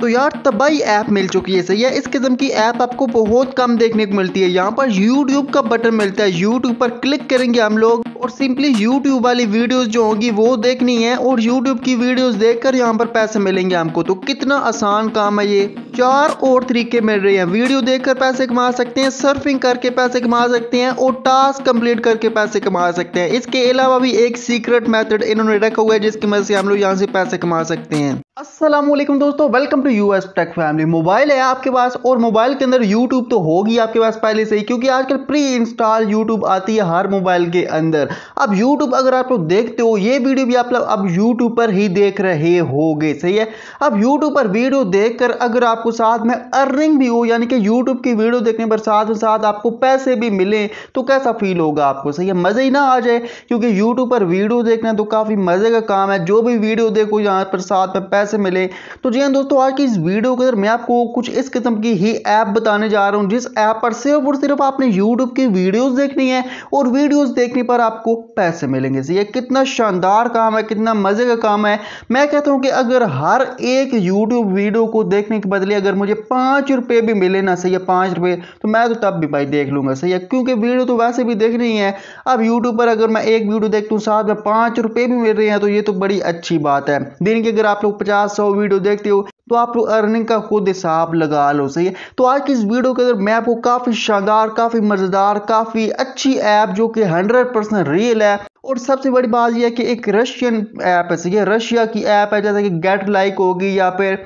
तो यार तबाही ऐप मिल चुकी है सही है इस किस्म की ऐप आपको बहुत कम देखने को मिलती है यहाँ पर यूट्यूब का बटन मिलता है यूट्यूब पर क्लिक करेंगे हम लोग और सिंपली यूट्यूब वाली वीडियोस जो होंगी वो देखनी है और यूट्यूब की वीडियोस देखकर यहाँ पर पैसे मिलेंगे हमको तो कितना आसान काम है ये चार और तरीके मिल रहे हैं वीडियो देखकर पैसे कमा सकते हैं सर्फिंग करके पैसे कमा सकते हैं और टास्क कंप्लीट करके पैसे कमा सकते हैं इसके अलावा भी एक सीक्रेट मेथड इन्होंने रखा हुआ है जिसकी मदद से हम लोग यहाँ से पैसे कमा सकते हैं असलम दोस्तों welcome to US tech family mobile है आपके पास और मोबाइल के अंदर यूट्यूब तो होगी आपके पास पहले से ही क्योंकि आजकल प्री इंस्टॉल यूट्यूब आती है हर मोबाइल के अंदर अब यूट्यूब अगर आप लोग देखते हो ये वीडियो भी आप लोग अब यूट्यूब पर ही देख रहे हो सही है अब यूट्यूब पर वीडियो देखकर अगर आपको आपको साथ में अर्निंग भी हो यानी कि यूट्यूब की वीडियो देखने पर साथ में साथ आपको पैसे भी मिले तो कैसा फील होगा आपको सही है मज़े ही ना आ जाए क्योंकि यूट्यूब पर वीडियो देखना तो काफ़ी मज़े का काम है जो भी वीडियो देखो यहाँ पर साथ में पैसे मिले तो जी हाँ दोस्तों आज की इस वीडियो के अंदर मैं आपको कुछ इस किस्म की ही ऐप बताने जा रहा हूँ जिस ऐप पर सिर्फ और सिर्फ आपने यूट्यूब की वीडियोज़ देखनी है और वीडियोज़ देखने पर आपको पैसे मिलेंगे सही है कितना शानदार काम है कितना मज़े का काम है मैं कहता हूँ कि अगर हर एक यूट्यूब वीडियो को देखने के बदले अगर मुझे पाँच रुपये भी मिले ना सही है पाँच रुपये तो मैं तो तब भी भाई देख लूँगा सही है क्योंकि वीडियो तो वैसे भी देख रही है अब यूट्यूब पर अगर मैं एक वीडियो देखता हूँ साथ में पाँच रुपये भी मिल रहे हैं तो ये तो बड़ी अच्छी बात है दिन की अगर आप लोग पचास सौ वीडियो देखते हो तो आप लोग अर्निंग का खुद हिसाब लगा लो सही है तो आज की इस वीडियो के अंदर मैं आपको काफ़ी शानदार काफ़ी मज़ेदार काफ़ी अच्छी ऐप जो कि हंड्रेड परसेंट रियल है और सबसे बड़ी बात यह है कि एक रशियन ऐप है सही है रशिया की ऐप है जैसे कि गेट लाइक होगी या फिर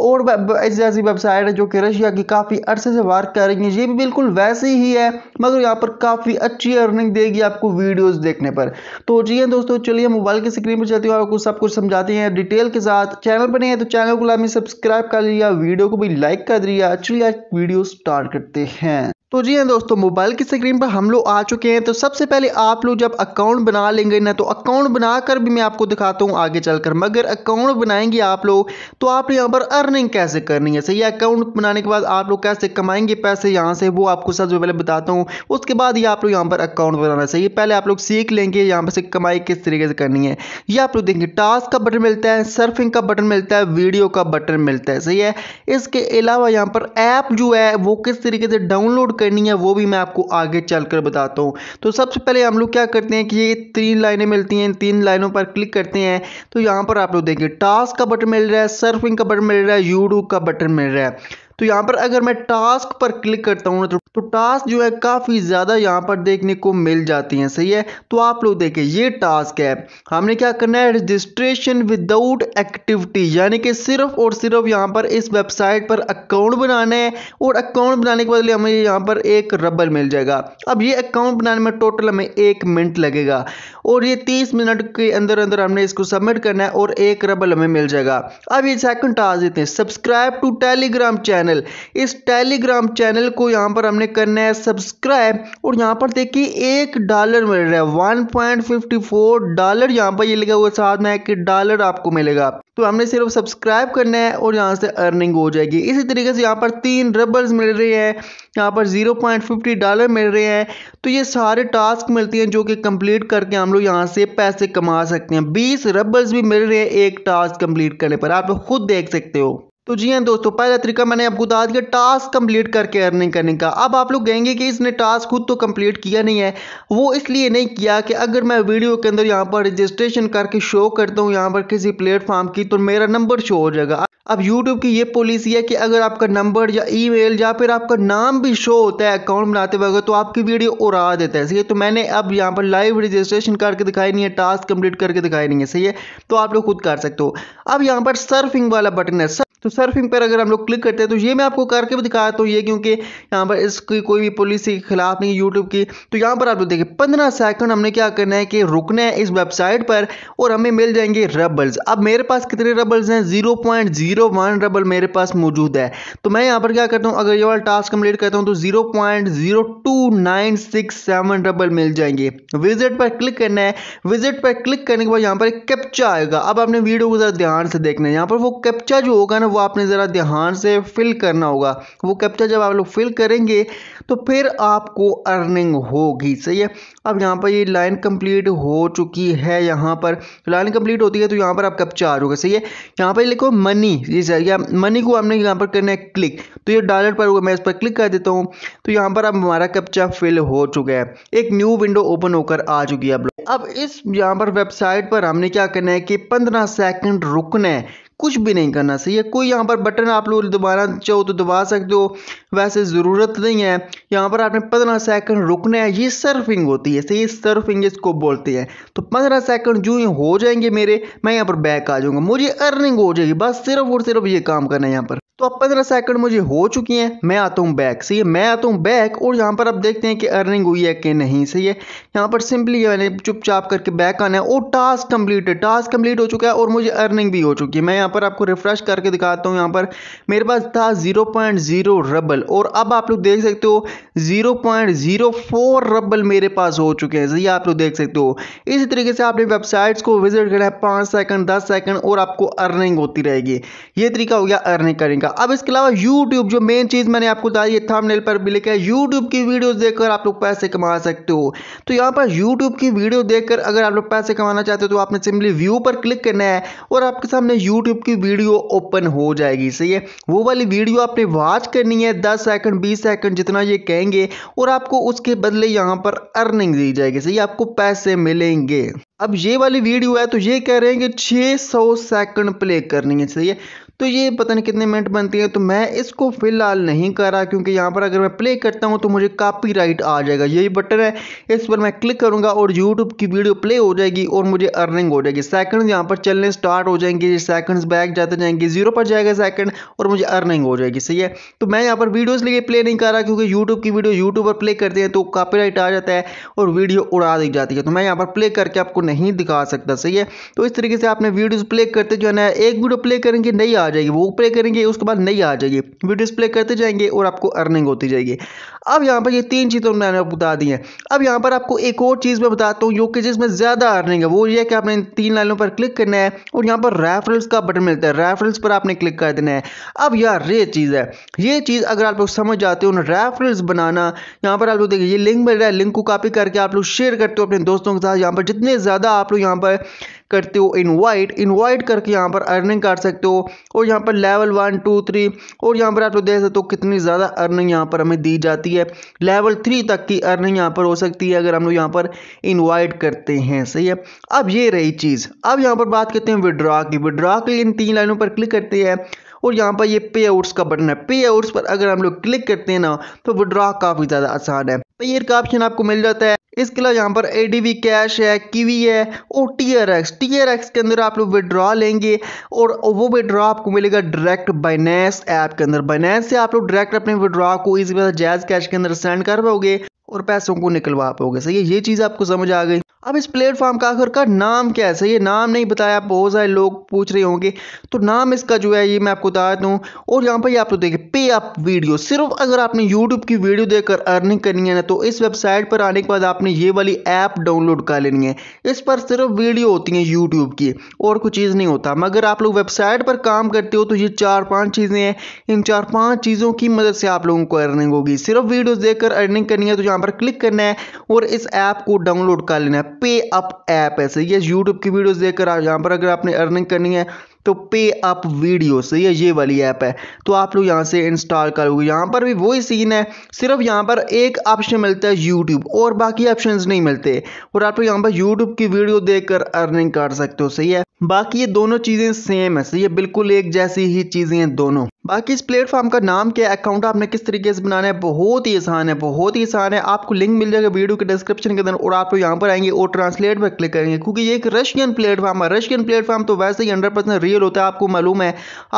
और ऐसी ऐसी वेबसाइट है जो कि रशिया की काफ़ी अरसे से वार्क कर रही है ये भी बिल्कुल वैसी ही है मगर यहाँ पर काफ़ी अच्छी अर्निंग देगी आपको वीडियोस देखने पर तो जी हाँ दोस्तों चलिए मोबाइल की स्क्रीन पर चलती हूँ आपको सब कुछ समझाते हैं डिटेल के साथ चैनल पर नहीं है तो चैनल को लाभ सब्सक्राइब कर लिया वीडियो को भी लाइक कर दिया चलिए आज वीडियो स्टार्ट करते हैं तो जी हाँ दोस्तों मोबाइल की स्क्रीन पर हम लोग आ चुके हैं तो सबसे पहले आप लोग जब अकाउंट बना लेंगे ना तो अकाउंट बनाकर भी मैं आपको दिखाता हूँ आगे चलकर मगर अकाउंट बनाएंगे आप लोग तो आप यहाँ पर अर्निंग कैसे करनी है सही अकाउंट बनाने के बाद आप लोग कैसे कमाएंगे पैसे यहाँ से वो आपको सबसे पहले बताता हूँ उसके बाद ये आप लोग यहाँ पर अकाउंट बनाना सही पहले आप लोग सीख लेंगे यहाँ पर से कमाई किस तरीके से करनी है ये आप लोग देखेंगे टास्क का बटन मिलता है सर्फिंग का बटन मिलता है वीडियो का बटन मिलता है सही है इसके अलावा यहाँ पर ऐप जो है वो किस तरीके से डाउनलोड करनी है वो भी मैं आपको आगे चल कर बताता हूँ तो सबसे पहले हम लोग क्या करते हैं कि ये तीन लाइनें मिलती हैं तीन लाइनों पर क्लिक करते हैं तो यहाँ पर आप लोग देखिए टास्क का बटन मिल रहा है सर्फिंग का बटन मिल रहा है यूट्यूब का बटन मिल रहा है तो यहाँ पर अगर मैं टास्क पर क्लिक करता हूँ तो, टास्क तो जो है काफ़ी ज़्यादा यहाँ पर देखने को मिल जाती हैं सही है तो आप लोग देखें ये टास्क है हमने क्या करना है रजिस्ट्रेशन विदाउट एक्टिविटी यानी कि सिर्फ और सिर्फ यहाँ पर इस वेबसाइट पर अकाउंट बनाना है और अकाउंट बनाने के बदले हमें यहाँ पर एक रबर मिल जाएगा अब ये अकाउंट बनाने में टोटल हमें एक मिनट लगेगा और ये तीस मिनट के अंदर अंदर हमने इसको सबमिट करना है और एक रबल हमें मिल जाएगा अब ये सेकंड टास्क देते हैं subscribe to Telegram channel channel इस टेलीग्राम चैनल को यहाँ पर हमने करना है सब्सक्राइब और यहाँ पर देखिए एक डॉलर मिल रहा है one point fifty four dollar यहाँ पर ये लिखा हुआ साथ में एक डॉलर आपको मिलेगा तो हमने सिर्फ सब्सक्राइब करना है और यहाँ से अर्निंग हो जाएगी इसी तरीके से यहाँ पर तीन रबर्स मिल रहे हैं यहाँ पर जीरो पॉइंट फिफ्टी डॉलर मिल रहे हैं तो ये सारे टास्क मिलती हैं जो कि कंप्लीट करके हम लोग यहाँ से पैसे कमा सकते हैं बीस रबर्स भी मिल रहे हैं एक टास्क कंप्लीट करने पर आप खुद देख सकते हो तो जी हाँ दोस्तों पहला तरीका मैंने आपको बता दिया टास्क कंप्लीट करके अर्निंग करने का अब आप लोग कहेंगे कि इसने टास्क खुद तो कंप्लीट किया नहीं है वो इसलिए नहीं किया कि अगर मैं वीडियो के अंदर यहाँ पर रजिस्ट्रेशन करके शो करता हूँ यहाँ पर किसी प्लेटफॉर्म की तो मेरा नंबर शो हो जाएगा अब यूट्यूब की ये पॉलिसी है कि अगर आपका नंबर या ईमेल या फिर आपका नाम भी शो होता है अकाउंट बनाते वक्त तो आपकी वीडियो उड़ा देता है सही है तो मैंने अब यहाँ पर लाइव रजिस्ट्रेशन करके दिखाई नहीं है टास्क कंप्लीट करके दिखाई नहीं है सही है तो आप लोग खुद कर सकते हो अब यहाँ पर सर्फिंग वाला बटन है सर तो सर्फिंग पर अगर हम लोग क्लिक करते हैं तो ये मैं आपको करके भी दिखाता हूँ ये क्योंकि यहाँ पर इसकी कोई भी पॉलिसी के खिलाफ नहीं यूट्यूब की तो यहाँ पर आप लोग देखिए पंद्रह सेकंड हमने क्या करना है कि रुकना है इस वेबसाइट पर और हमें मिल जाएंगे रबल्स अब मेरे पास कितने रबल्स हैं zero point zero zero one double मेरे पास मौजूद है तो मैं यहाँ पर क्या करता हूँ अगर ये वाला टास्क कंप्लीट करता हूँ तो zero point zero two nine six seven double मिल जाएंगे विजिट पर क्लिक करना है विजिट पर क्लिक करने के बाद यहाँ पर एक कैप्चा आएगा अब आपने वीडियो को ज़रा ध्यान से देखना है यहाँ पर वो कैप्चा जो होगा ना वो आपने ज़रा ध्यान से फिल करना होगा वो कैप्चा जब आप लोग फिल करेंगे तो फिर आपको अर्निंग होगी सही है अब यहाँ पर ये लाइन कंप्लीट हो चुकी है यहाँ पर लाइन तो कंप्लीट होती है तो यहाँ पर आप कैप्चा आ जाओगे सही है यहाँ पर लिखो मनी जी सर या मनी को हमने यहाँ पर करना है क्लिक तो ये डॉलर पर होगा मैं इस पर क्लिक कर देता हूँ तो यहाँ पर अब हमारा कप्चा फिल हो चुका है एक न्यू विंडो ओपन होकर आ चुकी है अब इस यहाँ पर वेबसाइट पर हमने क्या करना है कि पंद्रह सेकंड रुकना है कुछ भी नहीं करना सही है कोई यहाँ पर बटन आप लोग दोबारा चाहो तो दबा सकते हो वैसे ज़रूरत नहीं है यहाँ पर आपने पंद्रह सेकंड रुकना है ये सर्फिंग होती है सही सर्फिंग इसको बोलते हैं तो पंद्रह सेकंड जो ही हो जाएंगे मेरे मैं यहाँ पर बैक आ जाऊँगा मुझे अर्निंग हो जाएगी बस सिर्फ और सिर्फ ये काम करना है यहाँ पर तो अब पंद्रह सेकंड मुझे हो चुकी हैं मैं आता हूँ बैक सही है मैं आता हूँ बैक और यहाँ पर आप देखते हैं कि अर्निंग हुई है कि नहीं सही है यहाँ पर सिंपली मैंने चुपचाप करके बैक आना है और टास्क कंप्लीट है टास्क कंप्लीट हो चुका है और मुझे अर्निंग भी हो चुकी है मैं यहाँ पर आपको रिफ्रेश करके दिखाता हूँ यहाँ पर मेरे पास था ज़ीरो पॉइंट ज़ीरो रबल और अब आप लोग देख सकते हो zero point zero four rouble मेरे पास हो चुके हैं सही आप लोग देख सकते हो इसी तरीके से आपने वेबसाइट्स को विजिट करना है पाँच सेकंड दस सेकंड और आपको अर्निंग होती रहेगी ये तरीका हो गया अर्निंग करेंगे का अब इसके अलावा YouTube जो मेन चीज़ मैंने आपको बताई है थंबनेल पर भी लिखा है YouTube की वीडियोस देखकर आप लोग पैसे कमा सकते हो तो यहाँ पर YouTube की वीडियो देखकर अगर आप लोग पैसे कमाना चाहते हो तो आपने सिंपली व्यू पर क्लिक करना है और आपके सामने यूट्यूब की वीडियो ओपन हो जाएगी सही है वो वाली वीडियो आपने वॉच करनी है दस सेकंड बीस सेकंड जितना ये कहेंगे और आपको उसके बदले यहाँ पर अर्निंग दी जाएगी सही आपको पैसे मिलेंगे अब ये वाली वीडियो है तो ये कह रहे हैं कि 600 सेकंड प्ले करनी है सही है तो ये पता नहीं कितने मिनट बनती है तो मैं इसको फ़िलहाल नहीं कर रहा क्योंकि यहाँ पर अगर मैं प्ले करता हूँ तो मुझे कापी राइट आ जाएगा यही बटन है इस पर मैं क्लिक करूँगा और यूट्यूब की वीडियो प्ले हो जाएगी और मुझे अर्निंग हो जाएगी सेकंड यहाँ पर चलने स्टार्ट हो जाएंगे सेकंड्स बैक जाते जाएंगे जीरो पर जाएगा सेकंड और मुझे अर्निंग हो जाएगी सही है तो मैं यहाँ पर वीडियोज़ लिए प्ले नहीं कर रहा क्योंकि यूट्यूब की वीडियो यूट्यूब पर प्ले करते हैं तो कापी आ जाता है और वीडियो उड़ा दी जाती है तो मैं यहाँ पर प्ले करके आपको नहीं दिखा सकता सही है तो इस तरीके से आपने वीडियोज़ प्ले करते जो है ना एक वीडियो प्ले करेंगे नहीं आ जाएगी वो प्ले करेंगे उसके बाद नई आ जाएगी वो डिस्प्ले करते जाएंगे और आपको अर्निंग होती जाएगी अब यहाँ पर ये तीन चीज़ें तो मैंने आपको बता दी हैं अब यहाँ पर आपको एक और चीज़ मैं बताता हूँ जो कि जिसमें ज़्यादा अर्निंग है वो ये कि आपने तीन लाइनों पर क्लिक करना है और यहाँ पर रेफरल्स का बटन मिलता है रेफरल्स पर आपने क्लिक कर देना है अब यार ये चीज़ है ये चीज़ अगर आप लोग समझ जाते हो रेफरल्स बनाना यहाँ पर आप लोग देखिए ये लिंक मिल रहा है लिंक को कॉपी करके आप लोग शेयर करते हो अपने दोस्तों के साथ यहाँ पर जितने ज़्यादा आप लोग यहाँ पर करते हो इनवाइट इनवाइट करके यहाँ पर अर्निंग कर सकते हो और यहाँ पर लेवल वन टू थ्री और यहाँ पर आप लोग देख सकते हो कितनी ज़्यादा अर्निंग यहाँ पर हमें दी जाती है लेवल थ्री तक की अर्निंग यहाँ पर हो सकती है अगर हम लोग यहाँ पर इन्वाइट करते हैं सही है अब ये रही चीज़ अब यहाँ पर बात करते हैं विड्रॉ की विड्रॉ के लिए इन तीन लाइनों पर क्लिक करते हैं और यहाँ पर ये पे आउट्स का बटन है पे आउट्स पर अगर हम लोग क्लिक करते हैं ना तो विड्रॉ काफ़ी ज़्यादा आसान है पेयर का ऑप्शन आपको मिल जाता है इसके अलावा यहाँ पर ए कैश है कीवी है और T R X T R X के अंदर आप लोग विड्रॉ लेंगे और वो विड्रॉ आपको मिलेगा डायरेक्ट बाइनेंस ऐप के अंदर बाइनेंस से आप लोग डायरेक्ट अपने विड्रॉ को इसी तरह जैज कैश के अंदर सेंड कर पाओगे और पैसों को निकलवा पाओगे सही है ये चीज़ आपको समझ आ गई अब इस प्लेटफॉर्म का आखिरकार नाम क्या है ये नाम नहीं बताया बहुत सारे लोग पूछ रहे होंगे तो नाम इसका जो है ये मैं आपको बता दूँ और यहाँ पर ये आप लोग तो देखिए पे अप वीडियो सिर्फ अगर आपने यूट्यूब की वीडियो देखकर अर्निंग करनी है ना तो इस वेबसाइट पर आने के बाद आपने ये वाली ऐप डाउनलोड कर लेनी है इस पर सिर्फ वीडियो होती हैं यूट्यूब की और कुछ चीज़ नहीं होता मगर आप लोग वेबसाइट पर काम करते हो तो ये चार पाँच चीज़ें हैं इन चार पाँच चीज़ों की मदद से आप लोगों को अर्निंग होगी सिर्फ वीडियोज़ देखकर अर्निंग करनी है तो यहाँ पर क्लिक करना है और इस ऐप को डाउनलोड कर लेना है पे अप ऐप है सही है यूट्यूब की वीडियोस देखकर आज यहाँ पर अगर आपने अर्निंग करनी है तो पे अप वीडियो सही है ये वाली ऐप है तो आप लोग यहाँ से इंस्टॉल करोगे यहाँ पर भी वही सीन है सिर्फ यहाँ पर एक ऑप्शन मिलता है यूट्यूब और बाकी ऑप्शन नहीं मिलते और आप लोग यहाँ पर यूट्यूब की वीडियो देख अर्निंग कर सकते हो सही है बाकी ये दोनों चीज़ें सेम है सही है बिल्कुल एक जैसी ही चीज़ें हैं दोनों बाकी इस प्लेटफॉर्म का नाम क्या अकाउंट आपने किस तरीके से बनाना है बहुत ही आसान है बहुत ही आसान है आपको लिंक मिल जाएगा वीडियो के डिस्क्रिप्शन के अंदर और आप यहाँ पर आएंगे और ट्रांसलेट पर क्लिक करेंगे क्योंकि ये एक रशियन प्लेटफॉर्म है रशियन प्लेटफॉर्म तो वैसे ही हंड्रेड परसेंट रियल होता है आपको मालूम है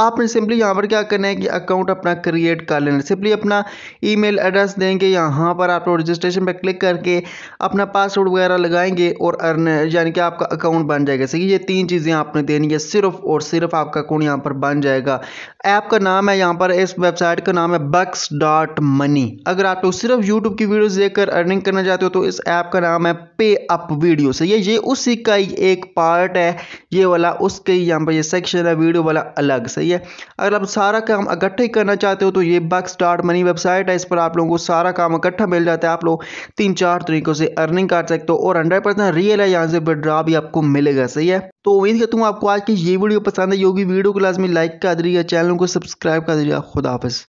आपने सिंपली यहाँ पर क्या करना है कि अकाउंट अपना क्रिएट कर लेना सिंपली अपना ई एड्रेस देंगे यहाँ पर आप रजिस्ट्रेशन पर क्लिक करके अपना पासवर्ड वगैरह लगाएंगे और अर्न यानी कि आपका अकाउंट बन जाएगा सही ये तीन चीज़ें आपने देनी है सिर्फ और सिर्फ आपका अकाउंट यहाँ पर बन जाएगा ऐप का नाम नाम है यहाँ पर इस वेबसाइट का नाम है बक्स डॉट मनी अगर आप लोग सिर्फ यूट्यूब की वीडियोस देखकर अर्निंग करना चाहते हो तो इस ऐप का नाम है पे अप वीडियो से ये ये उसी का ही एक पार्ट है ये वाला उसके यहाँ पर ये सेक्शन है वीडियो वाला अलग सही है अगर आप सारा काम इकट्ठे करना चाहते हो तो ये बक्स डॉट मनी वेबसाइट है इस पर आप लोगों को सारा काम इकट्ठा मिल जाता है आप लोग तीन चार तरीकों से अर्निंग कर सकते हो और हंड्रेड रियल है यहाँ से विड्रा भी आपको मिलेगा सही है तो उम्मीद करता हूँ आपको आज की ये वीडियो पसंद आई होगी वीडियो को लाजमी लाइक कर दीजिएगा चैनल को सब्सक्राइब कर दीजिएगा खुदा हाफिज़